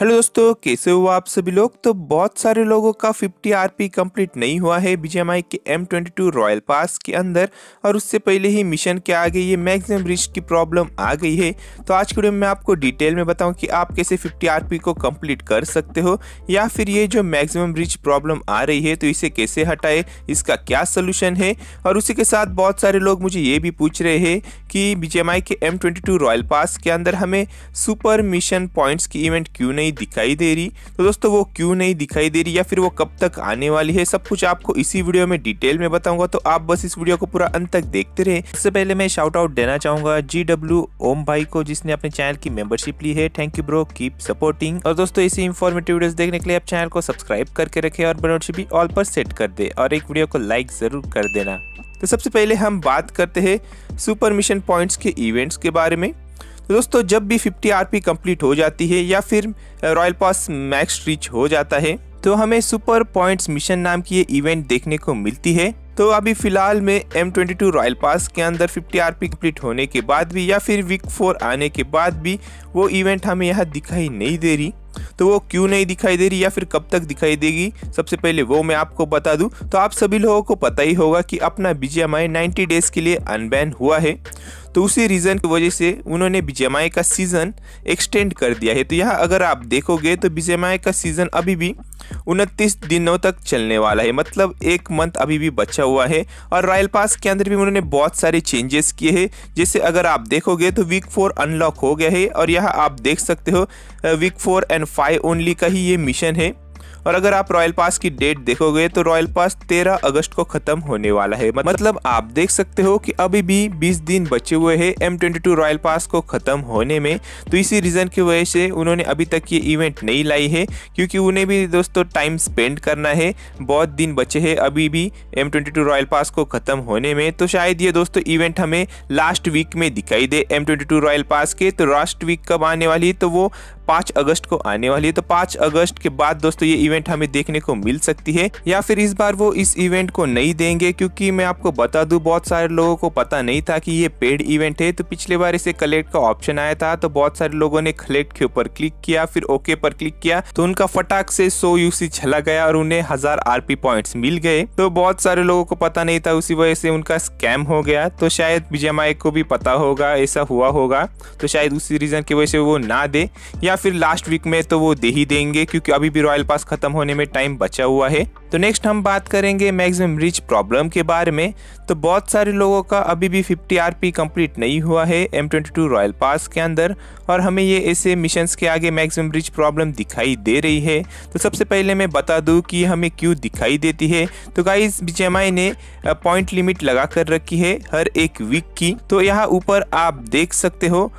hello दोस्तों कैसे हो आप सभी लोग तो बहुत सारे लोगों का 50 आरपी कंप्लीट नहीं हुआ है बी के एम ट्वेंटी रॉयल पास के अंदर और उससे पहले ही मिशन के आगे ये मैक्सिमम ब्रिज की प्रॉब्लम आ गई है तो आज के वीडियो में आपको डिटेल में बताऊं कि आप कैसे 50 आरपी को कंप्लीट कर सकते हो या फिर ये जो मैक्सिमम ब्रिज प्रॉब्लम आ रही है तो इसे कैसे हटाए इसका क्या सोल्यूशन है और उसी के साथ बहुत सारे लोग मुझे ये भी पूछ रहे हैं कि बीजेएमआई के एम ट्वेंटी रॉयल पास के अंदर हमें सुपर मिशन पॉइंट्स की इवेंट क्यों नहीं दिखाई दे रही तो दोस्तों वो क्यों नहीं दिखाई दे रही या फिर वो कब तक आने वाली है सब कुछ आपको इसी वीडियो में डिटेल में बताऊंगा तो आप बस इस वीडियो को पूरा अंत तक देखते रहे सबसे पहले मैं शाउट आउट देना चाहूंगा जी डब्ल्यू ओम भाई को जिसने अपने चैनल की मेंबरशिप ली है thank you bro keep supporting और दोस्तों इसी इन्फॉर्मेटिव वीडियोस देखने के लिए आप चैनल को सब्सक्राइब करके रखें और बनोटी भी ऑल पर सेट कर दे और एक वीडियो को लाइक जरूर कर देना तो सबसे पहले हम बात करते हैं सुपर मिशन पॉइंट्स के इवेंट्स के बारे में तो दोस्तों जब भी 50 आरपी कंप्लीट हो जाती है या फिर रॉयल पास मैक्स रीच हो जाता है तो हमें सुपर पॉइंट्स मिशन नाम की ये इवेंट देखने को मिलती है तो अभी फिलहाल में M twenty two royal pass के अंदर 50 पी कम्प्लीट होने के बाद भी या फिर वीक फोर आने के बाद भी वो इवेंट हमें यहाँ दिखाई नहीं दे रही तो वो क्यों नहीं दिखाई दे रही या फिर कब तक दिखाई देगी सबसे पहले वो मैं आपको बता दूँ तो आप सभी लोगों को पता ही होगा कि अपना बी जी डेज के लिए अनबैन हुआ है तो उसी रीज़न की वजह से उन्होंने बीजेमाई का सीज़न एक्सटेंड कर दिया है तो यहाँ अगर आप देखोगे तो बीजेमाई का सीज़न अभी भी उनतीस दिनों तक चलने वाला है मतलब एक मंथ अभी भी बचा हुआ है और रॉयल पास के अंदर भी उन्होंने बहुत सारे चेंजेस किए हैं जैसे अगर आप देखोगे तो वीक फोर अनलॉक हो गया है और यहाँ आप देख सकते हो week four and five only का ही ये मिशन है और अगर आप रॉयल पास की डेट देखोगे तो रॉयल पास 13 अगस्त को खत्म होने वाला है मतलब आप देख सकते हो कि अभी भी 20 दिन बचे हुए हैं एम ट्वेंटी रॉयल पास को खत्म होने में तो इसी रीज़न की वजह से उन्होंने अभी तक ये इवेंट नहीं लाई है क्योंकि उन्हें भी दोस्तों टाइम स्पेंड करना है बहुत दिन बचे है अभी भी एम रॉयल पास को खत्म होने में तो शायद ये दोस्तों इवेंट हमें लास्ट वीक में दिखाई दे एम रॉयल पास के तो लास्ट वीक कब आने वाली तो वो पांच अगस्त को आने वाली है तो पांच अगस्त के बाद दोस्तों ये इवेंट हमें देखने को मिल सकती है या फिर इस बार वो इस इवेंट को नहीं देंगे क्योंकि मैं आपको बता दू बहुत सारे लोगों को पता नहीं था कि ये पेड इवेंट है तो पिछले बार इसे कलेक्ट का ऑप्शन आया था तो बहुत सारे लोगों ने कलेक्ट के ऊपर क्लिक किया फिर ओके पर क्लिक किया तो उनका फटाक से सो यूसी चला गया और उन्हें हजार आरपी पॉइंट मिल गए तो बहुत सारे लोगों को पता नहीं था उसी वजह से उनका स्कैम हो गया तो शायद विजय माइक को भी पता होगा ऐसा हुआ होगा तो शायद उसी रीजन की वजह से वो ना दे या या फिर लास्ट वीक में तो वो दे ही देंगे क्योंकि अभी भी रॉयल पास खत्म होने में टाइम बचा हुआ है तो नेक्स्ट हम बात करेंगे मैक्सिमम रिच प्रॉब्लम के बारे में तो बहुत सारे लोगों का अभी भी 50 आरपी कंप्लीट नहीं हुआ है एम ट्वेंटी रॉयल पास के अंदर और हमें ये ऐसे मिशन के आगे मैक्सिमम रिच प्रॉब्लम दिखाई दे रही है तो सबसे पहले मैं बता दूँ कि हमें क्यों दिखाई देती है तो गाइज बीजेमआई ने पॉइंट लिमिट लगा कर रखी है हर एक वीक की तो यहाँ ऊपर आप देख सकते हो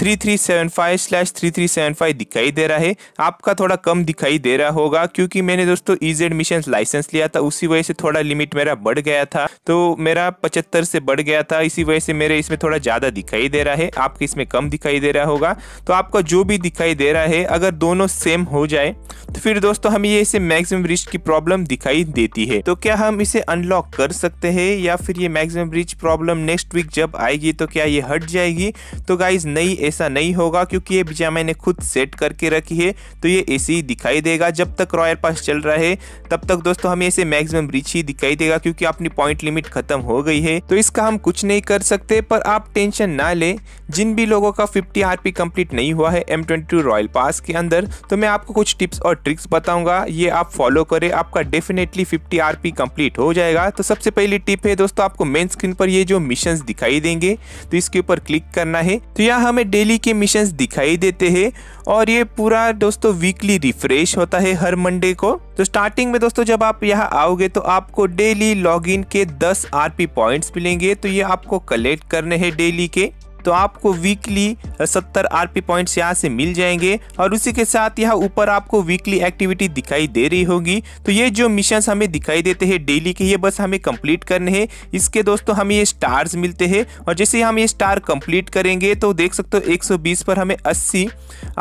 three three seven five slash three three seven five दिखाई दे रहा है आपका थोड़ा कम दिखाई दे रहा होगा क्योंकि मैंने दोस्तों EZ e mission license license लिया था उसी वजह से थोड़ा लिमिट मेरा बढ़ गया था तो मेरा पचहत्तर से बढ़ गया था इसी वजह से मेरे इसमें थोड़ा ज़्यादा दिखाई दे रहा है आपके इसमें कम दिखाई दे रहा होगा तो आपका जो भी दिखाई दे रहा है अगर दोनों सेम हो जाए तो फिर दोस्तों हमें ये इसे मैक्सिमम रिच की प्रॉब्लम दिखाई देती है तो क्या हम इसे अनलॉक कर सकते हैं या फिर ये maximum reach problem next week जब आएगी तो क्या ये हट जाएगी तो गाइज नहीं ऐसा नहीं होगा क्योंकि ये बीजा मैंने खुद सेट करके रखी है तो ये ऐसे ही दिखाई देगा जब तक रॉयल पास चल रहा है तब तब तक दोस्तों हमें इसे मैक्सिमम रीच ही दिखाई देगा क्योंकि अपनी पॉइंट लिमिट खत्म हो गई है तो इसका हम कुछ नहीं कर सकते पर आप टेंशन ना ले जिन भी लोगों का 50 आरपी कंप्लीट नहीं हुआ है एम रॉयल पास के अंदर तो मैं आपको कुछ टिप्स और ट्रिक्स बताऊंगा ये आप फॉलो करें आपका डेफिनेटली 50 आरपी कंप्लीट हो जाएगा तो सबसे पहली टिप है दोस्तों आपको मेन स्क्रीन पर ये जो मिशन दिखाई देंगे तो इसके ऊपर क्लिक करना है तो यहाँ हमें डेली के मिशन दिखाई देते हैं और ये पूरा दोस्तों वीकली रिफ्रेश होता है हर मंडे को तो स्टार्टिंग में दोस्तों जब आप यहाँ आओगे तो आपको डेली लॉगिन के 10 आरपी पॉइंट्स मिलेंगे तो ये आपको कलेक्ट करने हैं डेली के तो आपको वीकली सत्तर आर पी पॉइंट्स यहाँ से मिल जाएंगे और उसी के साथ यहाँ ऊपर आपको वीकली एक्टिविटी दिखाई दे रही होगी तो ये जो मिशन हमें दिखाई देते हैं डेली के ये बस हमें कंप्लीट करने हैं इसके दोस्तों हमें ये स्टार्स मिलते हैं और जैसे हम ये स्टार कंप्लीट करेंगे तो देख सकते हो एक पर हमें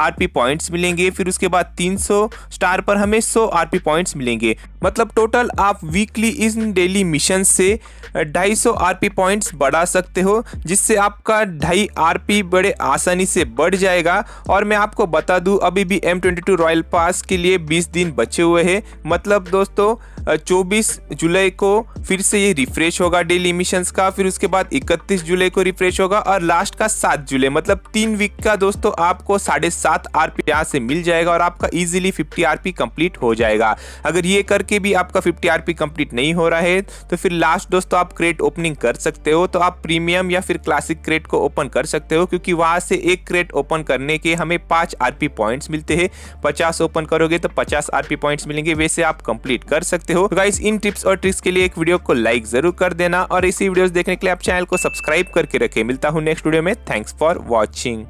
आर पी पॉइंट्स मिलेंगे फिर उसके बाद तीन स्टार पर हमें आर पी पॉइंट्स मिलेंगे मतलब टोटल आप वीकली इन डेली मिशन से आर पी पॉइंट्स बढ़ा सकते हो जिससे आपका भाई आरपी बड़े आसानी से बढ़ जाएगा और मैं आपको बता दूं अभी भी एम ट्वेंटी रॉयल पास के लिए 20 दिन बचे हुए हैं मतलब दोस्तों 24 जुलाई को फिर से ये रिफ्रेश होगा डेली इमिशंस का फिर उसके बाद 31 जुलाई को रिफ्रेश होगा और लास्ट का 7 जुलाई मतलब तीन वीक का दोस्तों आपको साढ़े सात आर यहाँ से मिल जाएगा और आपका इजीली 50 आर कंप्लीट हो जाएगा अगर ये करके भी आपका 50 आर कंप्लीट नहीं हो रहा है तो फिर लास्ट दोस्तों आप क्रेट ओपनिंग कर सकते हो तो आप प्रीमियम या फिर क्लासिक क्रेट को ओपन कर सकते हो क्योंकि वहाँ से एक क्रेट ओपन करने के हमें पाँच आर पॉइंट्स मिलते हैं पचास ओपन करोगे तो पचास आर पॉइंट्स मिलेंगे वैसे आप कंप्लीट कर सकते सकते हो तो गाइस इन टिप्स और ट्रिक्स के लिए एक वीडियो को लाइक जरूर कर देना और इसी वीडियो देखने के लिए आप चैनल को सब्सक्राइब करके रखे मिलता हूँ नेक्स्ट वीडियो में थैंक्स फॉर वॉचिंग